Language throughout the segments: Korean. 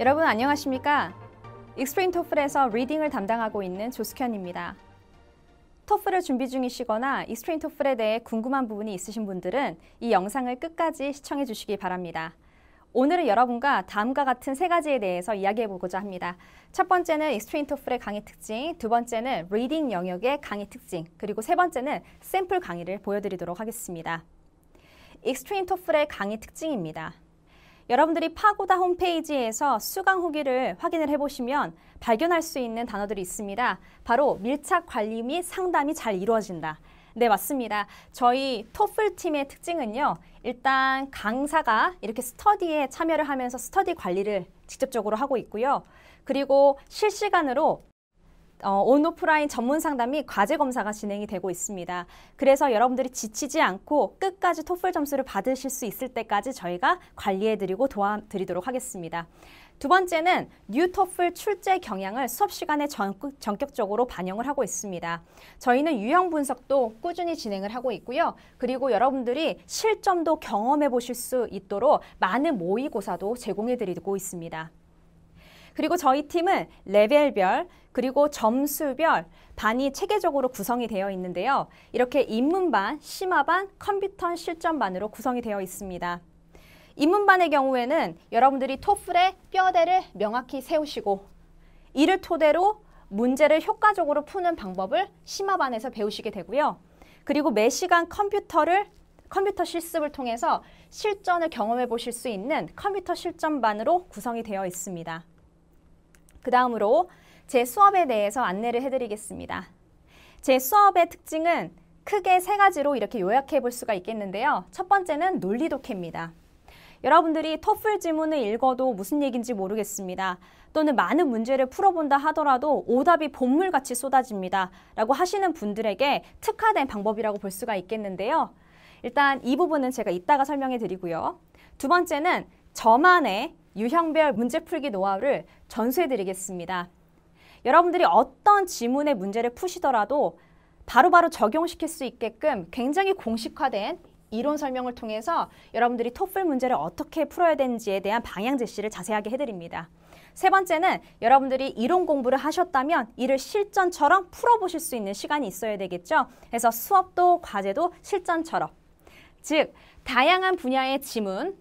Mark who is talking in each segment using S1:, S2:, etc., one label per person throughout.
S1: 여러분 안녕하십니까? 익스트림 토플에서 리딩을 담당하고 있는 조숙현입니다. 토플을 준비 중이시거나 익스트림 토플에 대해 궁금한 부분이 있으신 분들은 이 영상을 끝까지 시청해 주시기 바랍니다. 오늘은 여러분과 다음과 같은 세 가지에 대해서 이야기해 보고자 합니다. 첫 번째는 익스트림 토플의 강의 특징, 두 번째는 리딩 영역의 강의 특징, 그리고 세 번째는 샘플 강의를 보여드리도록 하겠습니다. 익스트림 토플의 강의 특징입니다. 여러분들이 파고다 홈페이지에서 수강 후기를 확인을 해보시면 발견할 수 있는 단어들이 있습니다. 바로 밀착 관리 및 상담이 잘 이루어진다. 네, 맞습니다. 저희 토플 팀의 특징은요. 일단 강사가 이렇게 스터디에 참여를 하면서 스터디 관리를 직접적으로 하고 있고요. 그리고 실시간으로 어, 온오프라인 전문 상담 이 과제 검사가 진행이 되고 있습니다. 그래서 여러분들이 지치지 않고 끝까지 토플 점수를 받으실 수 있을 때까지 저희가 관리해드리고 도와드리도록 하겠습니다. 두 번째는 뉴토플 출제 경향을 수업 시간에 전국, 전격적으로 반영을 하고 있습니다. 저희는 유형 분석도 꾸준히 진행을 하고 있고요. 그리고 여러분들이 실점도 경험해 보실 수 있도록 많은 모의고사도 제공해 드리고 있습니다. 그리고 저희 팀은 레벨별 그리고 점수별 반이 체계적으로 구성이 되어 있는데요. 이렇게 입문반 심화반, 컴퓨터 실전반으로 구성이 되어 있습니다. 입문반의 경우에는 여러분들이 토플의 뼈대를 명확히 세우시고 이를 토대로 문제를 효과적으로 푸는 방법을 심화반에서 배우시게 되고요. 그리고 매 시간 컴퓨터를 컴퓨터 실습을 통해서 실전을 경험해 보실 수 있는 컴퓨터 실전반으로 구성이 되어 있습니다. 그 다음으로 제 수업에 대해서 안내를 해드리겠습니다. 제 수업의 특징은 크게 세 가지로 이렇게 요약해 볼 수가 있겠는데요. 첫 번째는 논리독해입니다. 여러분들이 토플 지문을 읽어도 무슨 얘기인지 모르겠습니다. 또는 많은 문제를 풀어본다 하더라도 오답이 본물같이 쏟아집니다. 라고 하시는 분들에게 특화된 방법이라고 볼 수가 있겠는데요. 일단 이 부분은 제가 이따가 설명해 드리고요. 두 번째는 저만의 유형별 문제풀기 노하우를 전수해드리겠습니다. 여러분들이 어떤 지문의 문제를 푸시더라도 바로바로 적용시킬 수 있게끔 굉장히 공식화된 이론 설명을 통해서 여러분들이 토플 문제를 어떻게 풀어야 되는지에 대한 방향 제시를 자세하게 해드립니다. 세 번째는 여러분들이 이론 공부를 하셨다면 이를 실전처럼 풀어보실 수 있는 시간이 있어야 되겠죠. 그래서 수업도 과제도 실전처럼. 즉, 다양한 분야의 지문,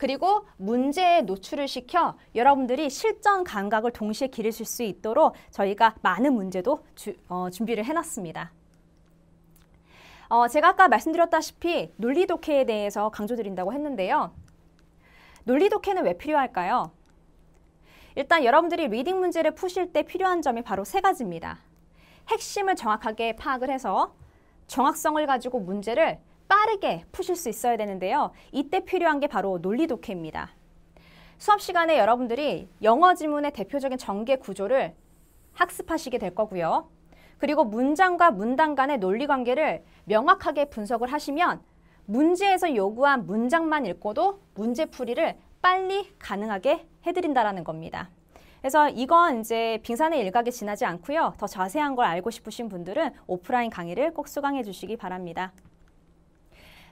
S1: 그리고 문제에 노출을 시켜 여러분들이 실전 감각을 동시에 기르실 수 있도록 저희가 많은 문제도 주, 어, 준비를 해놨습니다. 어, 제가 아까 말씀드렸다시피 논리 독해에 대해서 강조드린다고 했는데요. 논리 독해는 왜 필요할까요? 일단 여러분들이 리딩 문제를 푸실 때 필요한 점이 바로 세 가지입니다. 핵심을 정확하게 파악을 해서 정확성을 가지고 문제를 빠르게 푸실 수 있어야 되는데요. 이때 필요한 게 바로 논리 독해입니다. 수업 시간에 여러분들이 영어 지문의 대표적인 전개 구조를 학습하시게 될 거고요. 그리고 문장과 문단 간의 논리 관계를 명확하게 분석을 하시면 문제에서 요구한 문장만 읽고도 문제 풀이를 빨리 가능하게 해드린다라는 겁니다. 그래서 이건 이제 빙산의 일각에 지나지 않고요. 더 자세한 걸 알고 싶으신 분들은 오프라인 강의를 꼭 수강해 주시기 바랍니다.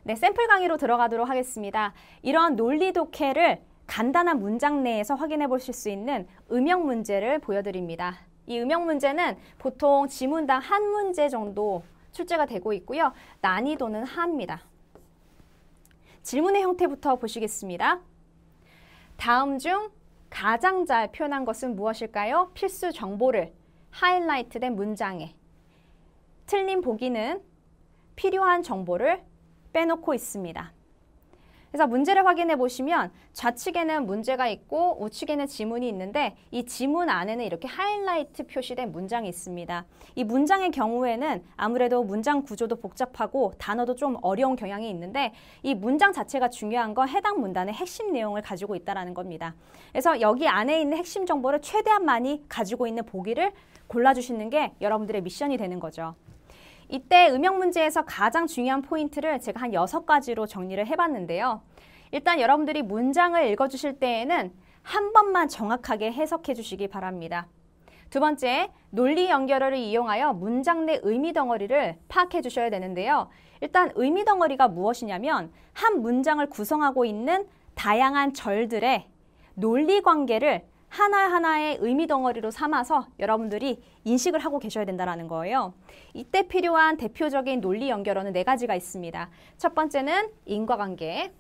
S1: 네, 샘플 강의로 들어가도록 하겠습니다. 이런 논리 독해를 간단한 문장 내에서 확인해 보실 수 있는 음역 문제를 보여드립니다. 이 음역 문제는 보통 지문당 한 문제 정도 출제가 되고 있고요. 난이도는 하입니다. 질문의 형태부터 보시겠습니다. 다음 중 가장 잘 표현한 것은 무엇일까요? 필수 정보를 하이라이트된 문장에 틀린 보기는 필요한 정보를 빼놓고 있습니다. 그래서 문제를 확인해 보시면 좌측에는 문제가 있고 우측에는 지문이 있는데 이 지문 안에는 이렇게 하이라이트 표시된 문장이 있습니다. 이 문장의 경우에는 아무래도 문장 구조도 복잡하고 단어도 좀 어려운 경향이 있는데 이 문장 자체가 중요한 건 해당 문단의 핵심 내용을 가지고 있다는 겁니다. 그래서 여기 안에 있는 핵심 정보를 최대한 많이 가지고 있는 보기를 골라주시는 게 여러분들의 미션이 되는 거죠. 이때 음역 문제에서 가장 중요한 포인트를 제가 한 여섯 가지로 정리를 해봤는데요. 일단 여러분들이 문장을 읽어주실 때에는 한 번만 정확하게 해석해 주시기 바랍니다. 두 번째, 논리 연결어를 이용하여 문장 내 의미 덩어리를 파악해 주셔야 되는데요. 일단 의미 덩어리가 무엇이냐면 한 문장을 구성하고 있는 다양한 절들의 논리 관계를 하나하나의 의미 덩어리로 삼아서 여러분들이 인식을 하고 계셔야 된다는 거예요. 이때 필요한 대표적인 논리 연결어는 네 가지가 있습니다. 첫 번째는 인과관계,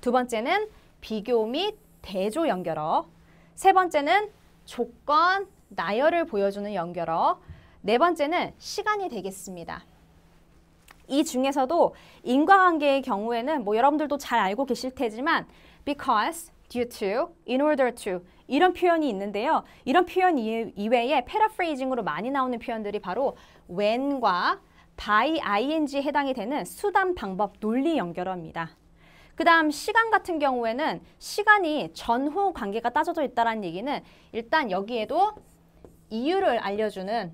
S1: 두 번째는 비교 및 대조 연결어, 세 번째는 조건, 나열을 보여주는 연결어, 네 번째는 시간이 되겠습니다. 이 중에서도 인과관계의 경우에는 뭐 여러분들도 잘 알고 계실 테지만 because, due to, in order to 이런 표현이 있는데요. 이런 표현 이외에 패러프레이징으로 많이 나오는 표현들이 바로 when과 by ing에 해당이 되는 수단 방법 논리 연결어입니다. 그 다음 시간 같은 경우에는 시간이 전후 관계가 따져져 있다는 얘기는 일단 여기에도 이유를 알려주는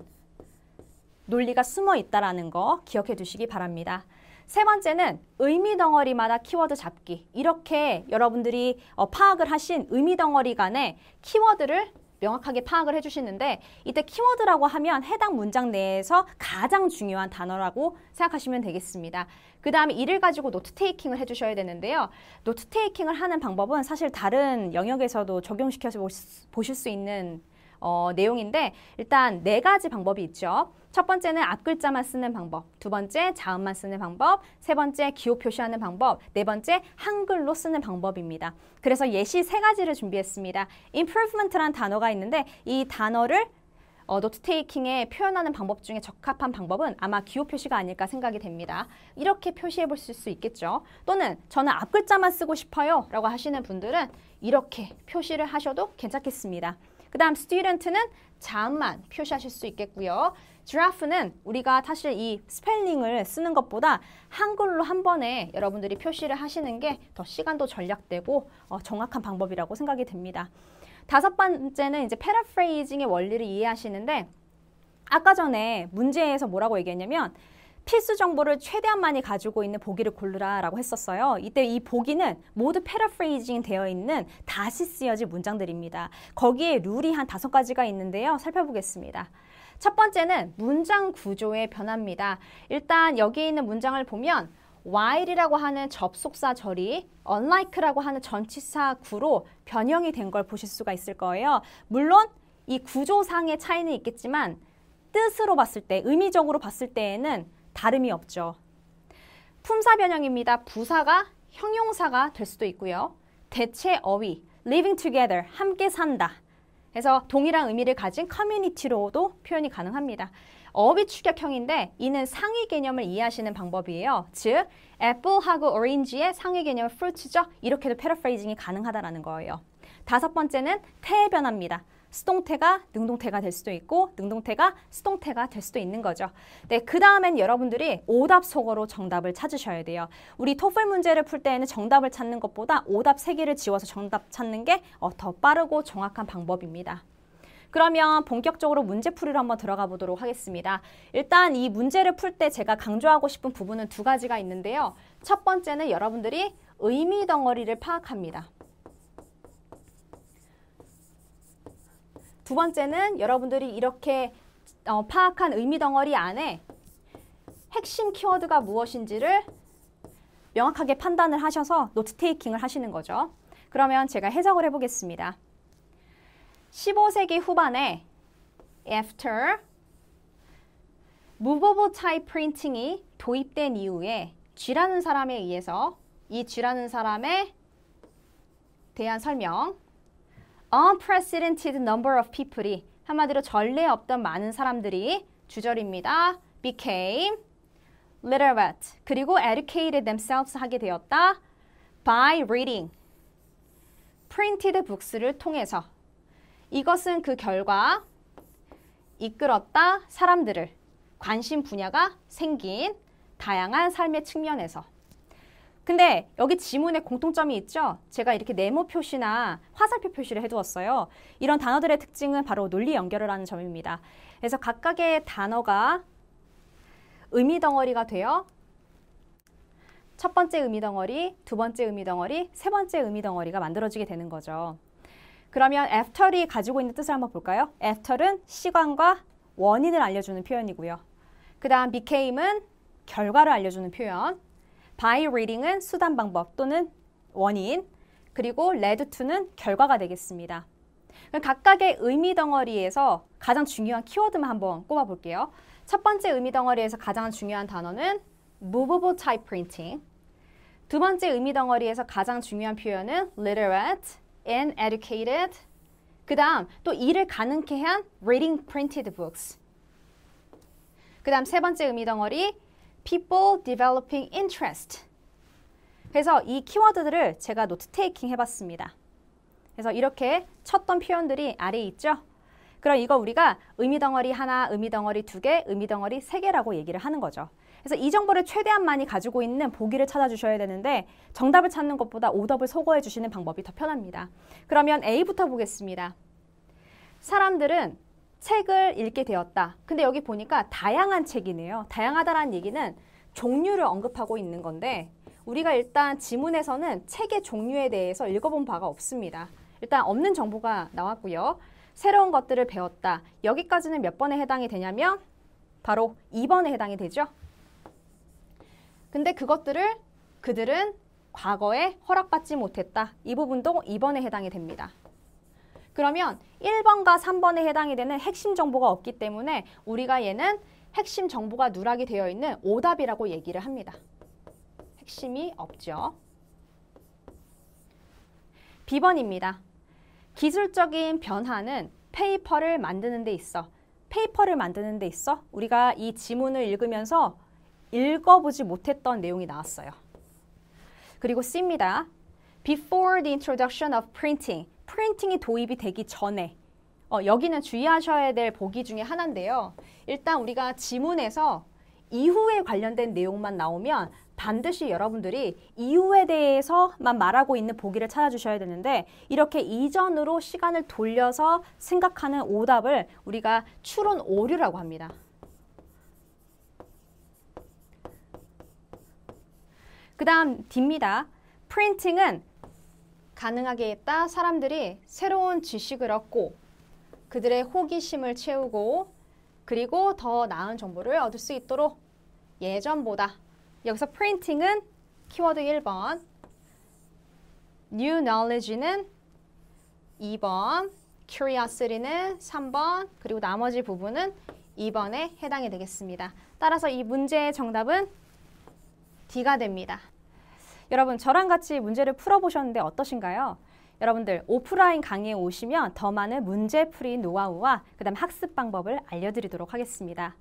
S1: 논리가 숨어 있다는 거 기억해 두시기 바랍니다. 세 번째는 의미 덩어리마다 키워드 잡기. 이렇게 여러분들이 어, 파악을 하신 의미 덩어리 간의 키워드를 명확하게 파악을 해주시는데 이때 키워드라고 하면 해당 문장 내에서 가장 중요한 단어라고 생각하시면 되겠습니다. 그 다음에 이를 가지고 노트 테이킹을 해주셔야 되는데요. 노트 테이킹을 하는 방법은 사실 다른 영역에서도 적용시켜서 보실 수 있는 어, 내용인데 일단 네 가지 방법이 있죠. 첫 번째는 앞글자만 쓰는 방법, 두 번째 자음만 쓰는 방법, 세 번째 기호 표시하는 방법, 네 번째 한글로 쓰는 방법입니다. 그래서 예시 세 가지를 준비했습니다. improvement란 단어가 있는데 이 단어를 어, 노트 테이킹에 표현하는 방법 중에 적합한 방법은 아마 기호 표시가 아닐까 생각이 됩니다. 이렇게 표시해 보실 수 있겠죠. 또는 저는 앞글자만 쓰고 싶어요 라고 하시는 분들은 이렇게 표시를 하셔도 괜찮겠습니다. 그 다음 student는 자음만 표시하실 수 있겠고요. 드라프는 우리가 사실 이 스펠링을 쓰는 것보다 한글로 한 번에 여러분들이 표시를 하시는 게 더 시간도 절약되고 어, 정확한 방법이라고 생각이 됩니다. 다섯 번째는 이제 패러프레이징의 원리를 이해하시는데 아까 전에 문제에서 뭐라고 얘기했냐면 필수 정보를 최대한 많이 가지고 있는 보기를 고르라라고 했었어요. 이때 이 보기는 모두 패러프레이징 되어 있는 다시 쓰여진 문장들입니다. 거기에 룰이 한 다섯 가지가 있는데요. 살펴보겠습니다. 첫 번째는 문장 구조의 변화입니다. 일단 여기 있는 문장을 보면 while이라고 하는 접속사 절이 unlike라고 하는 전치사 구로 변형이 된 걸 보실 수가 있을 거예요. 물론 이 구조상의 차이는 있겠지만 뜻으로 봤을 때, 의미적으로 봤을 때에는 다름이 없죠. 품사 변형입니다. 부사가 형용사가 될 수도 있고요. 대체 어휘, living together, 함께 산다. 그래서 동일한 의미를 가진 커뮤니티로도 표현이 가능합니다. 어휘 축약형인데 이는 상위 개념을 이해하시는 방법이에요. 즉, 애플하고 오렌지의 상위 개념 fruit죠. 이렇게도 패러프레이징이 가능하다는 거예요. 다섯 번째는 태변화니다 수동태가 능동태가 될 수도 있고 능동태가 수동태가 될 수도 있는 거죠. 네, 그 다음엔 여러분들이 오답 속어로 정답을 찾으셔야 돼요. 우리 토플 문제를 풀 때에는 정답을 찾는 것보다 오답 세 개를 지워서 정답 찾는 게더 어, 빠르고 정확한 방법입니다. 그러면 본격적으로 문제풀이로 한번 들어가 보도록 하겠습니다. 일단 이 문제를 풀 때 제가 강조하고 싶은 부분은 두 가지가 있는데요. 첫 번째는 여러분들이 의미 덩어리를 파악합니다. 두 번째는 여러분들이 이렇게 어, 파악한 의미 덩어리 안에 핵심 키워드가 무엇인지를 명확하게 판단을 하셔서 노트 테이킹을 하시는 거죠. 그러면 제가 해석을 해보겠습니다. 15세기 후반에 after movable type printing이 도입된 이후에 쥐라는 사람에 의해서 이 쥐라는 사람에 대한 설명 unprecedented number of people이 한마디로 전례 없던 많은 사람들이 주절입니다. became literate 그리고 educated themselves 하게 되었다. by reading printed books를 통해서 이것은 그 결과 이끌었다 사람들을 관심 분야가 생긴 다양한 삶의 측면에서 근데 여기 지문에 공통점이 있죠? 제가 이렇게 네모 표시나 화살표 표시를 해두었어요. 이런 단어들의 특징은 바로 논리 연결을 하는 점입니다. 그래서 각각의 단어가 의미 덩어리가 되어 첫 번째 의미 덩어리, 두 번째 의미 덩어리, 세 번째 의미 덩어리가 만들어지게 되는 거죠. 그러면 after이 가지고 있는 뜻을 한번 볼까요? after은 시간과 원인을 알려주는 표현이고요. 그 다음 became은 결과를 알려주는 표현. 바이 r e a 은 수단 방법 또는 원인, 그리고 레드 d 는 결과가 되겠습니다. 각각의 의미 덩어리에서 가장 중요한 키워드만 한번 꼽아볼게요. 첫 번째 의미 덩어리에서 가장 중요한 단어는 movable type printing. 두 번째 의미 덩어리에서 가장 중요한 표현은 literate, and educated. 그 다음 또 이를 가능케 한 reading printed books. 그 다음 세 번째 의미 덩어리 people developing interest. 그래서 이 키워드들을 제가 노트 테이킹 해봤습니다. 그래서 이렇게 쳤던 표현들이 아래에 있죠? 그럼 이거 우리가 의미 덩어리 하나, 의미 덩어리 두 개, 의미 덩어리 세 개라고 얘기를 하는 거죠. 그래서 이 정보를 최대한 많이 가지고 있는 보기를 찾아주셔야 되는데 정답을 찾는 것보다 오답을 소거해 주시는 방법이 더 편합니다. 그러면 A부터 보겠습니다. 사람들은 책을 읽게 되었다. 근데 여기 보니까 다양한 책이네요. 다양하다라는 얘기는 종류를 언급하고 있는 건데 우리가 일단 지문에서는 책의 종류에 대해서 읽어본 바가 없습니다. 일단 없는 정보가 나왔고요. 새로운 것들을 배웠다. 여기까지는 몇 번에 해당이 되냐면 바로 2번에 해당이 되죠. 근데 그것들을 그들은 과거에 허락받지 못했다. 이 부분도 2번에 해당이 됩니다. 그러면 1번과 3번에 해당이 되는 핵심 정보가 없기 때문에 우리가 얘는 핵심 정보가 누락이 되어 있는 오답이라고 얘기를 합니다. 핵심이 없죠. B번입니다. 기술적인 변화는 페이퍼를 만드는 데 있어. 페이퍼를 만드는 데 있어. 우리가 이 지문을 읽으면서 읽어보지 못했던 내용이 나왔어요. 그리고 C입니다. Before the introduction of printing, 프린팅이 도입이 되기 전에 어, 여기는 주의하셔야 될 보기 중에 하나인데요. 일단 우리가 지문에서 이후에 관련된 내용만 나오면 반드시 여러분들이 이후에 대해서만 말하고 있는 보기를 찾아주셔야 되는데 이렇게 이전으로 시간을 돌려서 생각하는 오답을 우리가 추론 오류라고 합니다. 그 다음 D입니다. 프린팅은 가능하게 했다 사람들이 새로운 지식을 얻고 그들의 호기심을 채우고 그리고 더 나은 정보를 얻을 수 있도록 예전보다 여기서 프린팅은 키워드 1번 new knowledge는 2번 curiosity는 3번 그리고 나머지 부분은 2번에 해당이 되겠습니다. 따라서 이 문제의 정답은 D가 됩니다. 여러분 저랑 같이 문제를 풀어보셨는데 어떠신가요? 여러분들 오프라인 강의에 오시면 더 많은 문제풀이 노하우와 그다음 학습 방법을 알려드리도록 하겠습니다.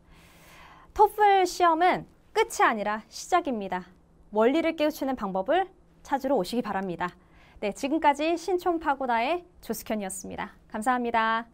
S1: 토플 시험은 끝이 아니라 시작입니다. 원리를 깨우치는 방법을 찾으러 오시기 바랍니다. 네, 지금까지 신촌 파고다의 조숙현이었습니다. 감사합니다.